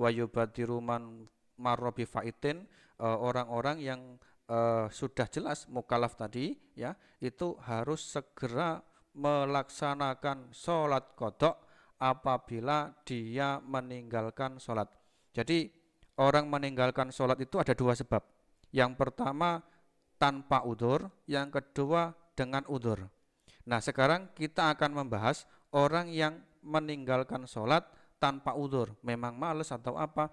wayubadiru man faitin eh, orang-orang yang eh, sudah jelas mukalaf tadi ya itu harus segera melaksanakan sholat kodok apabila dia meninggalkan sholat. Jadi orang meninggalkan sholat itu ada dua sebab. Yang pertama tanpa udur, yang kedua dengan udur. Nah sekarang kita akan membahas orang yang meninggalkan sholat tanpa udur, memang males atau apa,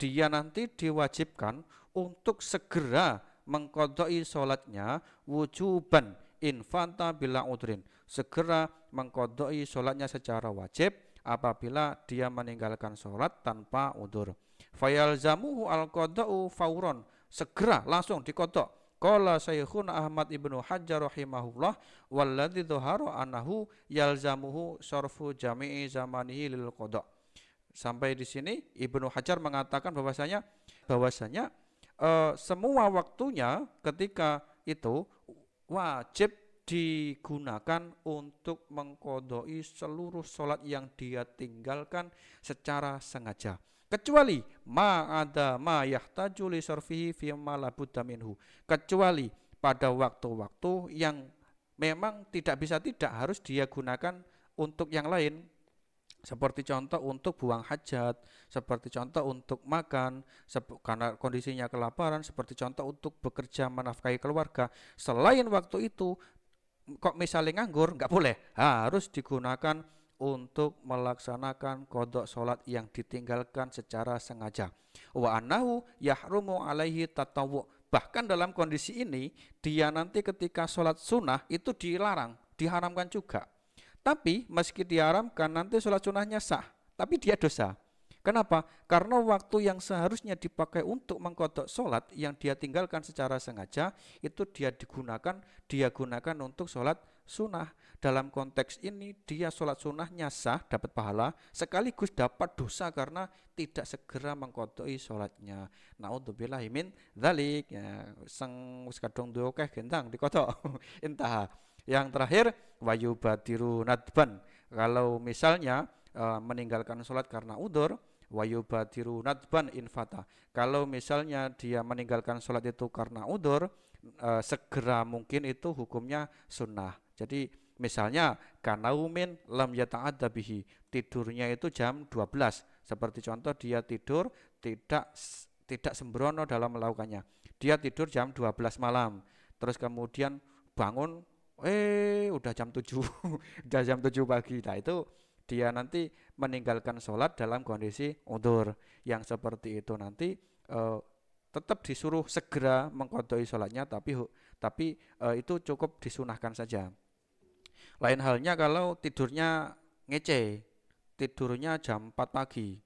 dia nanti diwajibkan untuk segera mengkodoi sholatnya wujuban infanta bila udrin. Segera mengkodoi sholatnya secara wajib apabila dia meninggalkan sholat tanpa udur. zamuhu al kodau fauron. Segera langsung dikodok. Kala Sayyidun Ahmad Ibnu Hajar rahimahullah waladidoharoh dhaharu anahu yalzamuhu sorfu jami'i zamanihi lil kodok. Sampai di sini Ibnu Hajar mengatakan bahwasanya bahwasanya e, semua waktunya ketika itu wajib digunakan untuk mengkodoi seluruh sholat yang dia tinggalkan secara sengaja kecuali ma ada ma yahtaju li fi ma minhu kecuali pada waktu-waktu yang memang tidak bisa tidak harus dia gunakan untuk yang lain seperti contoh untuk buang hajat, seperti contoh untuk makan, karena kondisinya kelaparan, seperti contoh untuk bekerja menafkahi keluarga. Selain waktu itu, kok misalnya nganggur, nggak boleh, harus digunakan untuk melaksanakan kodok sholat yang ditinggalkan secara sengaja. Wa anahu yahrumu alaihi tatawu. Bahkan dalam kondisi ini, dia nanti ketika sholat sunnah itu dilarang, diharamkan juga. Tapi meski diharamkan nanti sholat sunnahnya sah, tapi dia dosa. Kenapa? Karena waktu yang seharusnya dipakai untuk mengkodok sholat yang dia tinggalkan secara sengaja itu dia digunakan, dia gunakan untuk sholat sunnah. Dalam konteks ini dia sholat sunnahnya sah, dapat pahala, sekaligus dapat dosa karena tidak segera mengkodoi sholatnya. Naudzubillah min zalik, Ya, sang wis dokeh, gendang dikodok. Entah. Yang terakhir wayubatiru nadban. Kalau misalnya e, meninggalkan sholat karena udur, wayubatiru nadban infata. Kalau misalnya dia meninggalkan sholat itu karena udur, e, segera mungkin itu hukumnya sunnah. Jadi misalnya karena umin lam yata'adda bihi, tidurnya itu jam 12. Seperti contoh dia tidur tidak tidak sembrono dalam melakukannya. Dia tidur jam 12 malam, terus kemudian bangun eh udah jam 7 udah jam 7 pagi nah itu dia nanti meninggalkan sholat dalam kondisi udur yang seperti itu nanti eh, tetap disuruh segera mengkodoi sholatnya tapi tapi eh, itu cukup disunahkan saja lain halnya kalau tidurnya ngece tidurnya jam 4 pagi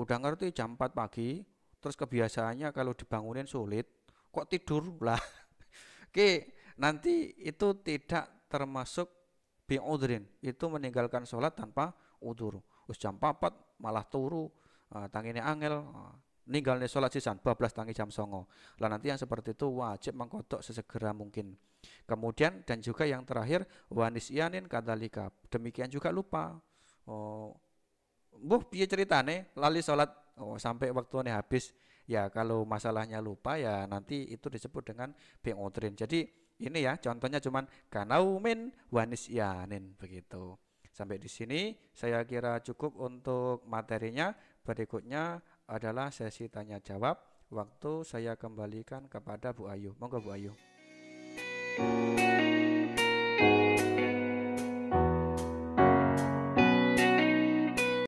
udah ngerti jam 4 pagi terus kebiasaannya kalau dibangunin sulit kok tidur lah oke nanti itu tidak termasuk bi'udrin itu meninggalkan sholat tanpa udur us jam papat malah turu eh, tangi ini angel eh, ninggal nih sholat sisan 12 tangi jam songo lah nanti yang seperti itu wajib mengkodok sesegera mungkin kemudian dan juga yang terakhir wanis ianin kadalika demikian juga lupa oh buh biar ceritane lali sholat oh, sampai waktu nih habis ya kalau masalahnya lupa ya nanti itu disebut dengan bengotrin jadi ini ya contohnya cuman kanaumin yanin begitu sampai di sini saya kira cukup untuk materinya berikutnya adalah sesi tanya jawab waktu saya kembalikan kepada Bu Ayu monggo Bu Ayu